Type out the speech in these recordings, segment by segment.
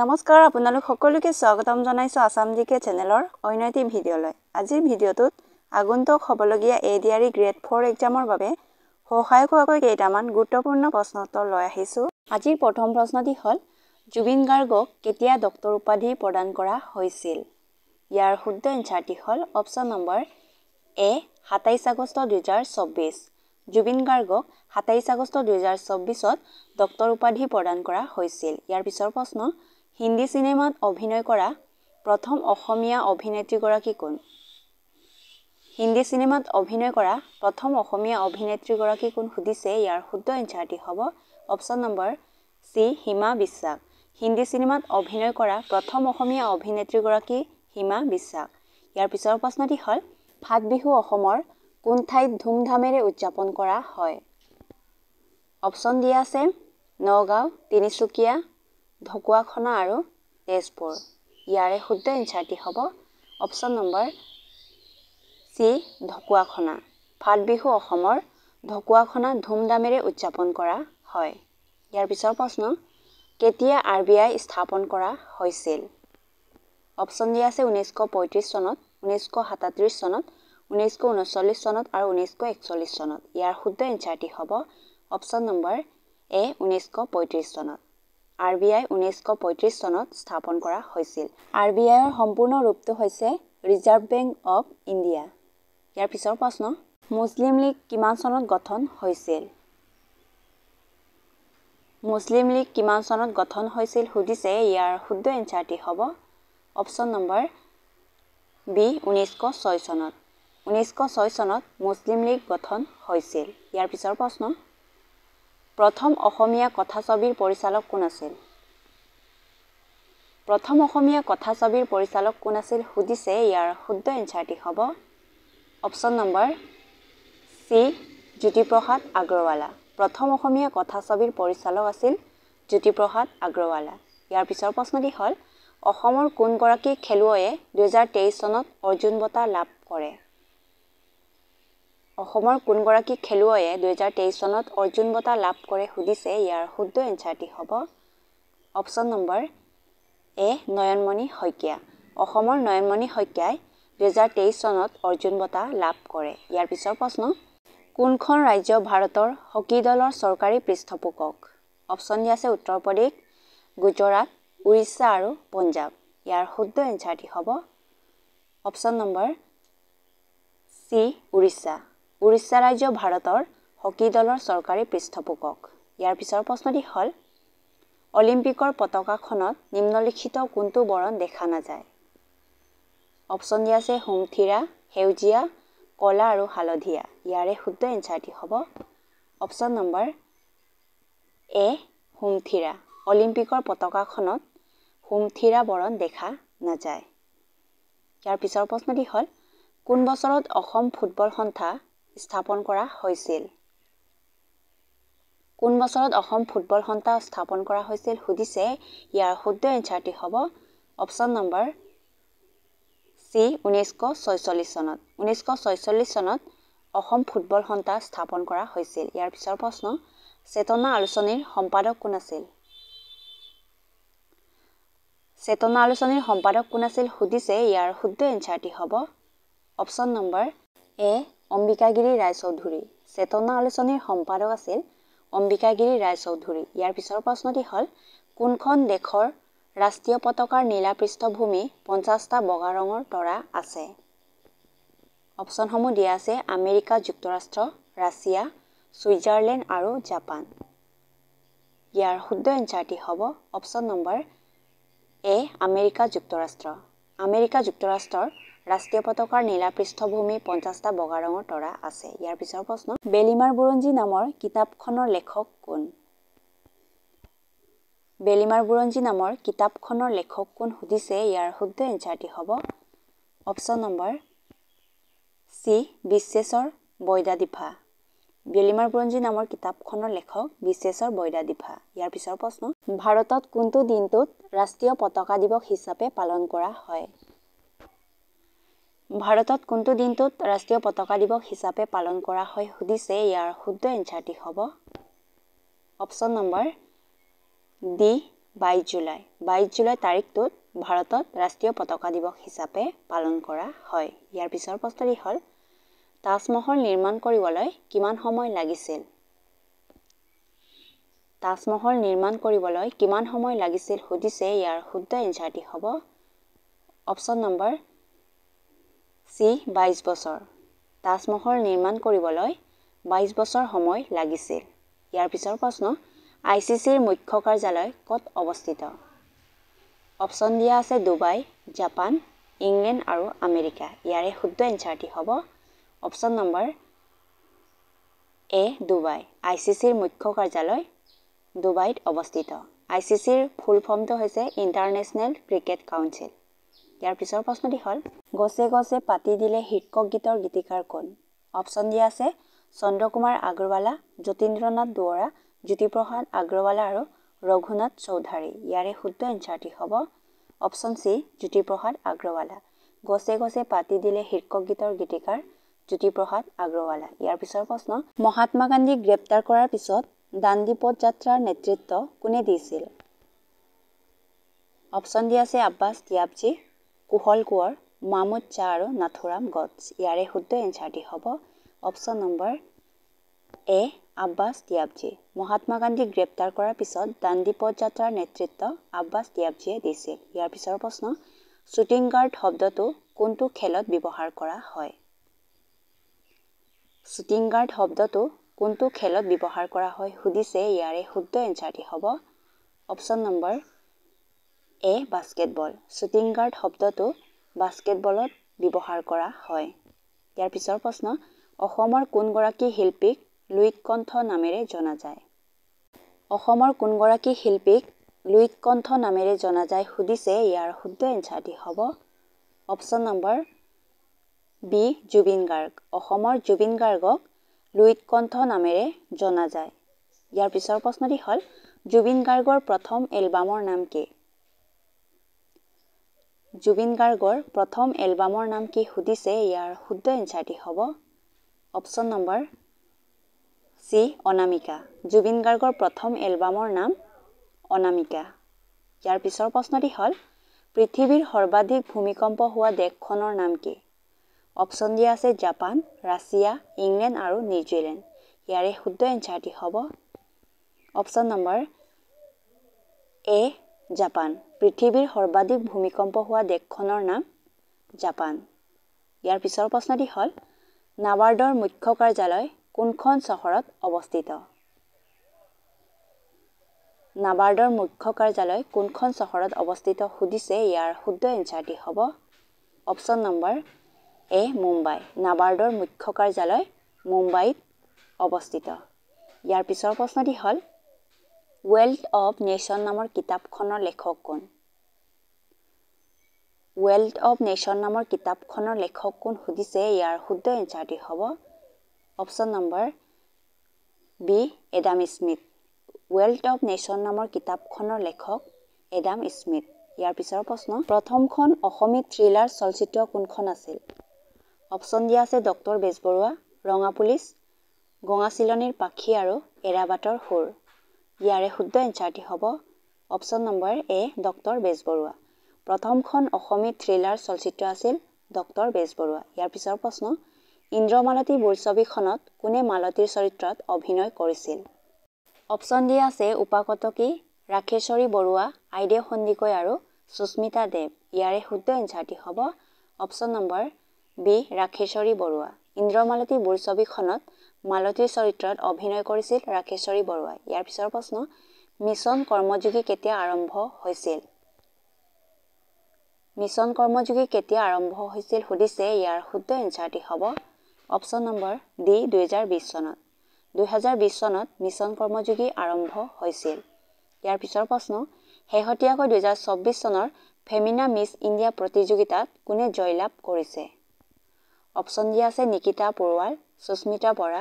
নমস্কাৰ আপোনালোক সকলোকে স্বাগতম জনাইছোঁ আছাম কে চেনেলৰ অন্য এটি ভিডিঅ'লৈ আজিৰ ভিডিঅ'টোত আগন্তুক হ'বলগীয়া A D R E grade for এক্সামৰ বাবে সহায়ক হোৱাকৈ কেইটামান গুৰুত্বপূৰ্ণ প্ৰশ্ন লৈ আহিছোঁ আজিৰ প্ৰথম প্ৰশ্নটি হ'ল জুবিন গাৰ্গক কেতিয়া ডক্তৰ উপাধি প্ৰদান কৰা হৈছিল ইয়াৰ শুদ্ধ এঞ্চাৰটি হ'ল অপশ্যন নম্বৰ এ সাতাইছ আগষ্ট দুহেজাৰ চৌব্বিছ জুবিন গাৰ্গক সাতাইছ আগষ্ট দুহেজাৰ চৌব্বিছত ডক্তৰ উপাধি প্ৰদান কৰা হৈছিল ইয়াৰ পিছৰ প্ৰশ্ন হিন্দী চিনেমাত অভিনয় কৰা প্ৰথম অসমীয়া অভিনেত্ৰীগৰাকী কোন হিন্দী চিনেমাত অভিনয় কৰা প্ৰথম অসমীয়া অভিনেত্ৰীগৰাকী কোন সুধিছে ইয়াৰ শুদ্ধ এঞ্চাৰটি হ'ব অপশ্যন নম্বৰ চি হীমা বিশ্বাস হিন্দী চিনেমাত অভিনয় কৰা প্ৰথম অসমীয়া অভিনেত্ৰীগৰাকী হীমা বিশ্বাস ইয়াৰ পিছৰ প্ৰশ্নটি হ'ল ফাট বিহু অসমৰ কোন ঠাইত ধুমধামেৰে উদযাপন কৰা হয় অপশ্যন দিয়া আছে নগাঁও তিনিচুকীয়া ঢকুৱাখনা আৰু তেজপুৰ ইয়াৰে শুদ্ধ এঞ্চাৰটি হ'ব অপশ্যন নম্বৰ চি ঢকুৱাখনা ফাট বিহু অসমৰ ঢকুৱাখনা ধুমধামেৰে উদযাপন কৰা হয় ইয়াৰ পিছৰ প্ৰশ্ন কেতিয়া আৰ বি আই স্থাপন কৰা হৈছিল অপশ্যন দিয়া আছে ঊনৈছশ পঁয়ত্ৰিছ চনত ঊনৈছশ সাতত্ৰিছ চনত ঊনৈছশ ঊনচল্লিছ চনত আৰু ঊনৈছশ একচল্লিছ চনত ইয়াৰ শুদ্ধ এঞ্চাৰটি হ'ব অপশ্যন নম্বৰ এ ঊনৈছশ পঁয়ত্ৰিছ চনত আৰ বি আই ঊনৈছশ পঁয়ত্ৰিছ চনত স্থাপন কৰা হৈছিল আৰ বি আইৰ সম্পূৰ্ণ ৰূপটো হৈছে ৰিজাৰ্ভ বেংক অৱ ইণ্ডিয়া ইয়াৰ পিছৰ প্ৰশ্ন মুছলিম লীগ কিমান চনত গঠন হৈছিল মুছলিম লীগ কিমান চনত গঠন হৈছিল সুধিছে ইয়াৰ শুদ্ধ এঞ্চাৰটি হ'ব অপশ্যন নম্বৰ বি ঊনৈছশ ছয় চনত ঊনৈছশ ছয় চনত মুছলিম লীগ গঠন হৈছিল ইয়াৰ পিছৰ প্ৰশ্ন প্ৰথম অসমীয়া কথাছবিৰ পৰিচালক কোন আছিল প্ৰথম অসমীয়া কথাছবিৰ পৰিচালক কোন আছিল সুধিছে ইয়াৰ শুদ্ধ এঞ্চাৰটি হ'ব option number C Jyotiprasad Agarwala প্ৰথম অসমীয়া কথাছবিৰ পৰিচালক আছিল জ্যোতিপ্ৰসাদ আগৰৱালা ইয়াৰ পিছৰ প্ৰশ্নটি হ'ল অসমৰ কোনগৰাকী খেলুৱৈয়ে দুহেজাৰ তেইছ চনত অৰ্জুন বঁটা লাভ কৰে অসমৰ কোনগৰাকী খেলুৱৈয়ে দুহেজাৰ তেইছ চনত অৰ্জুন বঁটা লাভ কৰে সুধিছে ইয়াৰ শুদ্ধ এঞ্চাৰটি হ'ব option number A Nayanmoni Saikia অসমৰ নয়নমণি শইকীয়াই দুহেজাৰ তেইছ চনত অৰ্জুন বঁটা লাভ কৰে ইয়াৰ পিছৰ প্ৰশ্ন কোনখন ৰাজ্য ভাৰতৰ হকী দলৰ চৰকাৰী পৃষ্ঠপোষক অপশ্যন দি আছে উত্তৰ প্ৰদেশ গুজৰাট উৰিষ্যা আৰু পঞ্জাৱ ইয়াৰ শুদ্ধ এঞ্চাৰটি হ'ব option number C Orissa Orissa ৰাজ্য ভাৰতৰ হকী দলৰ চৰকাৰী পৃষ্ঠপোষক ইয়াৰ পিছৰ প্ৰশ্নটি হ'ল অলিম্পিকৰ পতাকাখনত নিম্নলিখিত কোনটো বৰণ দেখা নাযায় অপশ্যন দিয়া আছে হোমথিৰা সেউজীয়া ক'লা আৰু হালধীয়া ইয়াৰে শুদ্ধ এঞ্চাৰটি হ'ব অপশ্যন নম্বৰ এ হোমথিৰা অলিম্পিকৰ পতাকাখনত হোমথিৰা বৰণ দেখা নাযায় ইয়াৰ পিছৰ প্ৰশ্নটি হ'ল কোন বছৰত অসম ফুটবল সন্থা স্থাপন কৰা হৈছিল কোন বছৰত অসম ফুটবল সন্থা স্থাপন কৰা হৈছিল সুধিছে ইয়াৰ শুদ্ধ এঞ্চাৰটি হ'ব অপশ্যন নম্বৰ চি ঊনৈছশ ছয়চল্লিছ চনত ঊনৈছশ ছয়চল্লিছ চনত অসম ফুটবল সন্থা স্থাপন কৰা হৈছিল ইয়াৰ পিছৰ প্ৰশ্ন চেতনা আলোচনীৰ সম্পাদক কোন আছিল চেতনা আলোচনীৰ সম্পাদক কোন আছিল সুধিছে ইয়াৰ শুদ্ধ এঞ্চাৰটি হ'ব option number A Ambikagiri Raichoudhury Chetana আলোচনীৰ সম্পাদক আছিল অম্বিকাগিৰি ৰায়চৌধুৰী ইয়াৰ পিছৰ প্ৰশ্নটি হ'ল কোনখন দেশৰ ৰাষ্ট্ৰীয় পতাকাৰ নীলা পৃষ্ঠভূমি পঞ্চাছটা বগা ৰঙৰ তৰা আছে অপশ্যনসমূহ দিয়া আছে আমেৰিকা যুক্তৰাষ্ট্ৰ ৰাছিয়া ছুইজাৰলেণ্ড আৰু জাপান ইয়াৰ শুদ্ধ এঞ্চাৰটি হ'ব অপশ্যন নম্বৰ এ আমেৰিকা যুক্তৰাষ্ট্ৰ আমেৰিকা যুক্তৰাষ্ট্ৰৰ ৰাষ্ট্ৰীয় পতাকাৰ নীলা পৃষ্ঠভূমি পঞ্চাছটা বগা ৰঙৰ তৰা আছে ইয়াৰ পিছৰ প্ৰশ্ন বেলিমাৰ বুৰঞ্জী নামৰ কিতাপখনৰ লেখক কোন বেলিমাৰ বুৰঞ্জী নামৰ কিতাপখনৰ লেখক কোন সুধিছে ইয়াৰ শুদ্ধ এঞ্চাৰটি হ'ব option number C Bisheshwar Baidadipha Belimar Buranji নামৰ কিতাপখনৰ লেখক বিশ্বেশ্বৰ বৈৰা দিফা ইয়াৰ পিছৰ প্ৰশ্ন ভাৰতত কোনটো দিনটোত ৰাষ্ট্ৰীয় পতাকা দিৱস হিচাপে পালন কৰা হয় ভাৰতত কোনটো দিনটোত ৰাষ্ট্ৰীয় পতাকা দিৱস হিচাপে পালন কৰা হয় সুধিছে ইয়াৰ শুদ্ধ এঞ্চাৰটি হ'ব অপশ্যন নম্বৰ ডি বাইছ জুলাই বাইছ জুলাই তাৰিখটোত ভাৰতত ৰাষ্ট্ৰীয় পতাকা দিৱস হিচাপে পালন কৰা হয় ইয়াৰ পিছৰ প্ৰশ্নটি হ'ল তাজমহল নিৰ্মাণ কৰিবলৈ কিমান সময় লাগিছিল তাজমহল নিৰ্মাণ কৰিবলৈ কিমান সময় লাগিছিল সুধিছে ইয়াৰ শুদ্ধ এঞ্চাৰটি হ'ব অপশ্যন নম্বৰ চি বাইছ বছৰ তাজমহল নিৰ্মাণ কৰিবলৈ বাইছ বছৰ সময় লাগিছিল ইয়াৰ পিছৰ প্ৰশ্ন আই চি চিৰ মুখ্য কাৰ্যালয় ক'ত অৱস্থিত অপশ্যন দিয়া আছে ডুবাই জাপান ইংলেণ্ড আৰু আমেৰিকা ইয়াৰে শুদ্ধ এঞ্চাৰটি হ'ব option number A Dubai I C চিৰ মুখ্য কাৰ্যালয় ডুবাইত অৱস্থিত আই চি চিৰ ফুল ফৰ্মটো হৈছে ইণ্টাৰনেশ্যনেল ক্ৰিকেট কাউঞ্চিল ইয়াৰ পিছৰ প্ৰশ্নটি হ'ল গছে গছে পাতি দিলে শীৰ্ষক গীতৰ গীতিকাৰ কোন অপশ্যন দিয়া আছে চন্দ্ৰকুমাৰ আগৰৱালা যতীন্দ্ৰনাথ দুৱৰা জ্যোতিপ্ৰসাদ আগৰৱালা আৰু ৰঘুনাথ চৌধাৰী ইয়াৰে শুদ্ধ এঞ্চাৰটি হ'ব অপশ্যন চি জ্যোতিপ্ৰসাদ আগৰৱালা গছে গছে পাতি দিলে শীৰ্ষক গীতৰ গীতিকাৰ জ্যোতিপ্ৰসাদ আগৰৱালা ইয়াৰ পিছৰ প্ৰশ্ন মহাত্মা গান্ধীক গ্ৰেপ্তাৰ কৰাৰ পিছত দাণ্ডীপথ যাত্ৰাৰ নেতৃত্ব কোনে দিছিল অপশ্যন দি আছে আব্বাছ তিয়াবজী কুশল কোঁৱৰ মামুদ চাহ আৰু নাথুৰাম গডছ ইয়াৰে শুদ্ধ এনচাৰটি হ'ব option number A Abbas Tyabji Mahatma গান্ধীক গ্ৰেপ্তাৰ কৰাৰ পিছত দাণ্ডীপথ যাত্ৰাৰ নেতৃত্ব আব্বাছ তিয়াবজীয়ে দিছিল ইয়াৰ পিছৰ প্ৰশ্ন শ্বুটিং গাৰ্ড শব্দটো কোনটো খেলত ব্যৱহাৰ কৰা হয় শ্বুটিং গাৰ্ড শব্দটো কোনটো খেলত ব্যৱহাৰ কৰা হয় সুধিছে ইয়াৰে শুদ্ধ এঞ্চাৰটি হ'ব option number A basketball shooting guard শব্দটো বাস্কেটবলত ব্যৱহাৰ কৰা হয় ইয়াৰ পিছৰ প্ৰশ্ন অসমৰ কোনগৰাকী শিল্পীক লুইক কণ্ঠ নামেৰে জনা যায় অসমৰ কোনগৰাকী শিল্পীক লুইক কণ্ঠ নামেৰে জনা যায় সুধিছে ইয়াৰ শুদ্ধ এঞ্চাৰটি হ'ব option number B Zubeen Garg অসমৰ জুবিন গাৰ্গক লুইত কণ্ঠ নামেৰে জনা যায় ইয়াৰ পিছৰ প্ৰশ্নটি হ'ল জুবিন গাৰ্গৰ প্ৰথম এলবামৰ নাম কি জুবিন গাৰ্গৰ প্ৰথম এলবামৰ নাম কি সুধিছে ইয়াৰ শুদ্ধ এঞ্চাৰটি হ'ব option number C Anamika Zubeen গাৰ্গৰ প্ৰথম এলবামৰ নাম অনামিকা ইয়াৰ পিছৰ প্ৰশ্নটি হ'ল পৃথিৱীৰ সৰ্বাধিক ভূমিকম্প হোৱা দেশখনৰ নাম কি অপশ্যন দিয়া আছে জাপান ৰাছিয়া ইংলেণ্ড আৰু নিউজিলেণ্ড ইয়াৰে শুদ্ধ এঞ্চাৰটি হ'ব অপশ্যন নম্বৰ এ জাপান পৃথিৱীৰ সৰ্বাধিক ভূমিকম্প হোৱা দেশখনৰ নাম জাপান ইয়াৰ পিছৰ প্ৰশ্নটি হ'ল নাবাৰ্ডৰ মুখ্য কাৰ্যালয় কোনখন চহৰত অৱস্থিত নাবাৰ্ডৰ মুখ্য কাৰ্যালয় কোনখন চহৰত অৱস্থিত সুধিছে ইয়াৰ শুদ্ধ এঞ্চাৰটি হ'ব অপশ্যন নম্বৰ এ মুম্বাই নাবাৰ্ডৰ মুখ্য কাৰ্যালয় মুম্বাইত অৱস্থিত ইয়াৰ পিছৰ প্ৰশ্নটি হ'ল ৱেল্থ অৱ নেশ্যন নামৰ কিতাপখনৰ লেখক কোন ৱেল্থ অৱ নেশ্যন নামৰ কিতাপখনৰ লেখক কোন সুধিছে ইয়াৰ শুদ্ধ এঞ্চাৰটি হ'ব option number B Adam Smith Wealth of Nation নামৰ কিতাপখনৰ লেখক এডাম স্মিথ ইয়াৰ পিছৰ প্ৰশ্ন প্ৰথমখন অসমী থ্ৰিলাৰ চলচ্চিত্ৰ কোনখন আছিল অপশ্যন দিয়া আছে ডক্টৰ বেজবৰুৱা ৰঙা পুলিচ গঙা গঙাচিলনীৰ পাখি আৰু এৰাবাটৰ সুৰ ইয়াৰে শুদ্ধ এঞ্চাৰটি হ'ব option number A doctor Bezbaruah প্ৰথমখন অসমী থ্ৰিলাৰ চলচ্চিত্ৰ আছিল ডক্টৰ বেজবৰুৱা ইয়াৰ পিছৰ প্ৰশ্ন ইন্দ্ৰমালতী বোলছবিখনত কোনে মালতীৰ চৰিত্ৰত অভিনয় কৰিছিল অপশ্যন দিয়া আছে উপাকটকী ৰাখেশ্বৰী বৰুৱা আইদেউ সন্দিকৈ আৰু সুস্মিতা দেৱ ইয়াৰে শুদ্ধ এঞ্চাৰটি হ'ব option number B Rakheswari Baruah Indramalati বোৰছবিখনত মালতীৰ চৰিত্ৰত অভিনয় কৰিছিল ৰাখেশ্বৰী বৰুৱাই ইয়াৰ পিছৰ প্ৰশ্ন মিছন কৰ্মযোগী কেতিয়া আৰম্ভ হৈছিল মিছন কৰ্মযোগী কেতিয়া আৰম্ভ হৈছিল সুধিছে ইয়াৰ শুদ্ধ এঞ্চাৰটি হ'ব অপশ্যন নম্বৰ ডি দুহেজাৰ বিছ চনত দুহেজাৰ বিছ চনত মিছন কৰ্মযোগী আৰম্ভ হৈছিল ইয়াৰ পিছৰ প্ৰশ্ন শেহতীয়াকৈ দুহেজাৰ চৌব্বিছ চনৰ ফেমিনা মিছ ইণ্ডিয়া প্ৰতিযোগিতাত কোনে জয়লাভ কৰিছে অপশ্যন দিয়া আছে নিকিতা পৰুৱাল সুস্মিতা বৰা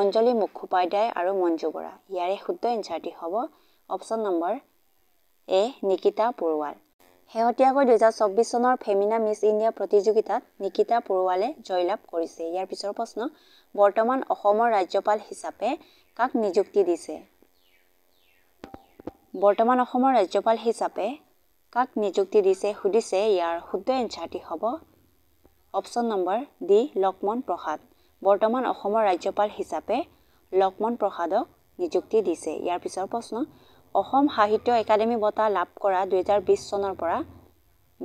অঞ্জলি মুখোপাধ্যায় আৰু মঞ্জু বৰা ইয়াৰে শুদ্ধ এঞ্চাৰটি হ'ব option number A Nikita Porwal শেহতীয়াকৈ দুহেজাৰ চৌব্বিছ চনৰ ফেমিনা মিছ ইণ্ডিয়া প্ৰতিযোগিতাত নিকিতা পৰুৱালে জয়লাভ কৰিছে ইয়াৰ পিছৰ প্ৰশ্ন বৰ্তমান অসমৰ ৰাজ্যপাল হিচাপে কাক নিযুক্তি দিছে বৰ্তমান অসমৰ ৰাজ্যপাল হিচাপে কাক নিযুক্তি দিছে সুধিছে ইয়াৰ শুদ্ধ এঞ্চাৰটি হ'ব option number D Lakshman Prasad বৰ্তমান অসমৰ ৰাজ্যপাল হিচাপে লক্ষ্মণ প্ৰসাদক নিযুক্তি দিছে ইয়াৰ পিছৰ প্ৰশ্ন অসম সাহিত্য একাডেমী বঁটা লাভ কৰা দুহেজাৰ বিছ চনৰ পৰা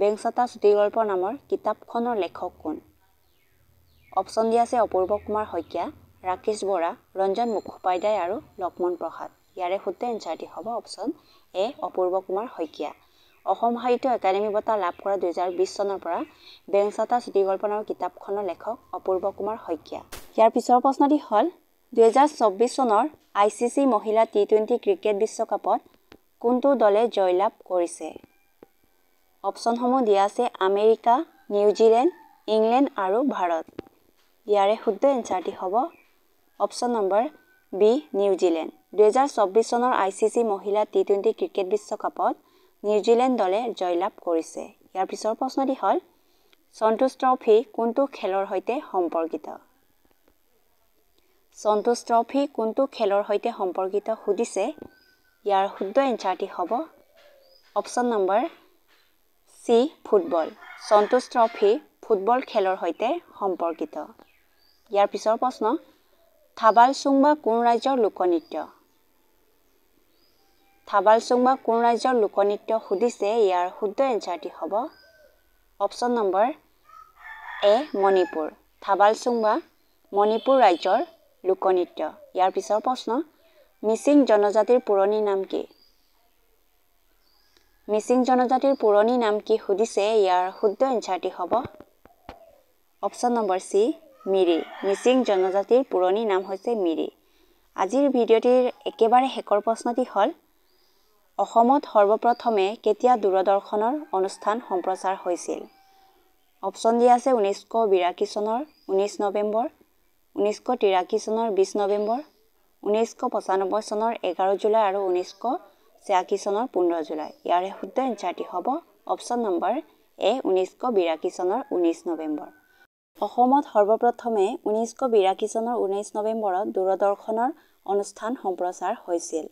বেংচাতা চুটিগল্প নামৰ কিতাপখনৰ লেখক কোন অপশ্যন দি আছে অপূৰ্ব কুমাৰ শইকীয়া ৰাকেশ বৰা ৰঞ্জন মুখোপাধ্যায় আৰু লক্ষ্মণ প্ৰসাদ ইয়াৰে শুদ্ধ এঞ্চাৰটি হ'ব option A Apurba Kumar Saikia Assam Sahitya Academy বঁটা লাভ কৰা দুহেজাৰ বিছ চনৰ পৰা বেংচাতা চুটি নামৰ কিতাপখনৰ লেখক অপূৰ্ব কুমাৰ শইকীয়া ইয়াৰ পিছৰ প্ৰশ্নটি হ'ল দুহেজাৰ চৌব্বিছ চনৰ আই চি চি মহিলা টি টুৱেণ্টি ক্ৰিকেট বিশ্বকাপত কোনটো দলে জয়লাভ কৰিছে অপশ্যনসমূহ দিয়া আছে আমেৰিকা নিউজিলেণ্ড ইংলেণ্ড আৰু ভাৰত ইয়াৰে শুদ্ধ এনচাৰটি হ'ব অপশ্যন নম্বৰ বি নিউজিলেণ্ড দুহেজাৰ চৌব্বিছ চনৰ আই চি চি মহিলা টি টুৱেণ্টি ক্ৰিকেট বিশ্বকাপত নিউজিলেণ্ড দলে জয়লাভ কৰিছে ইয়াৰ পিছৰ প্ৰশ্নটি হ'ল সন্তোষ ট্ৰফি কোনটো খেলৰ সৈতে সম্পৰ্কিত সন্তোষ ট্ৰফি কোনটো খেলৰ সৈতে সম্পৰ্কিত সুধিছে ইয়াৰ শুদ্ধ এঞ্চাৰটি হ'ব option number C football Santosh trophy football খেলৰ সৈতে সম্পৰ্কিত ইয়াৰ পিছৰ প্ৰশ্ন থাবাল চুংবা কোন ৰাজ্যৰ লোকনৃত্য থাবাল চুংবা কোন ৰাজ্যৰ লোকনৃত্য সুধিছে ইয়াৰ শুদ্ধ এঞ্চাৰটি হ'ব option number A Manipur Thabal Chongba Manipur ৰাজ্যৰ লোকনৃত্য ইয়াৰ পিছৰ প্ৰশ্ন মিচিং জনজাতিৰ পুৰণি নাম কি মিচিং জনজাতিৰ পুৰণি নাম কি সুধিছে ইয়াৰ শুদ্ধ এঞ্চাৰটি হ'ব option number C Miri Mising জনজাতিৰ পুৰণি নাম হৈছে মিৰি আজিৰ ভিডিঅ'টিৰ একেবাৰে শেষৰ প্ৰশ্নটি হ'ল অসমত সৰ্বপ্ৰথমে কেতিয়া দূৰদৰ্শনৰ অনুষ্ঠান সম্প্ৰচাৰ হৈছিল অপশ্যন দি আছে ঊনৈছশ বিৰাশী চনৰ ঊনৈছ নৱেম্বৰ ঊনৈছশ তিৰাশী চনৰ বিছ নৱেম্বৰ ঊনৈছশ পঁচানব্বৈ চনৰ এঘাৰ জুলাই আৰু ঊনৈছশ ছিয়াশী চনৰ পোন্ধৰ জুলাই ইয়াৰে শুদ্ধ এঞ্চাৰটি হ'ব অপশ্যন নম্বৰ এ ঊনৈছশ বিৰাশী চনৰ ঊনৈছ নৱেম্বৰ অসমত সৰ্বপ্ৰথমে ঊনৈছশ বিৰাশী চনৰ ঊনৈছ নৱেম্বৰত দূৰদৰ্শনৰ অনুষ্ঠান সম্প্ৰচাৰ হৈছিল